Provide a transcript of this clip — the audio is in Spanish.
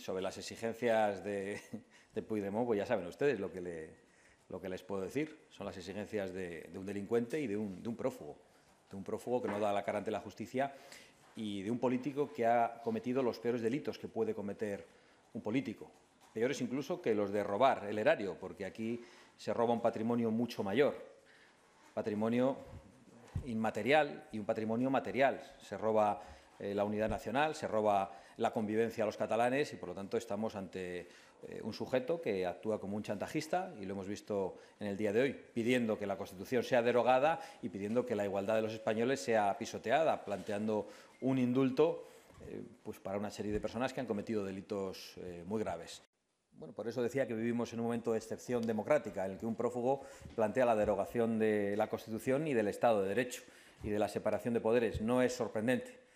sobre las exigencias de, de Puigdemont, pues ya saben ustedes lo que, les puedo decir. Son las exigencias de, un delincuente y de un, de un, prófugo. De un prófugo que no da la cara ante la justicia y de un político que ha cometido los peores delitos que puede cometer un político. Peores incluso que los de robar el erario, porque aquí se roba un patrimonio mucho mayor. Patrimonio inmaterial y un patrimonio material. Se roba eh, la unidad nacional, se roba la convivencia a los catalanes y por lo tanto estamos ante eh, un sujeto que actúa como un chantajista y lo hemos visto en el día de hoy, pidiendo que la Constitución sea derogada y pidiendo que la igualdad de los españoles sea pisoteada, planteando un indulto eh, pues para una serie de personas que han cometido delitos muy graves. Bueno, por eso decía que vivimos en un momento de excepción democrática, en el que un prófugo plantea la derogación de la Constitución y del Estado de Derecho y de la separación de poderes. No es sorprendente.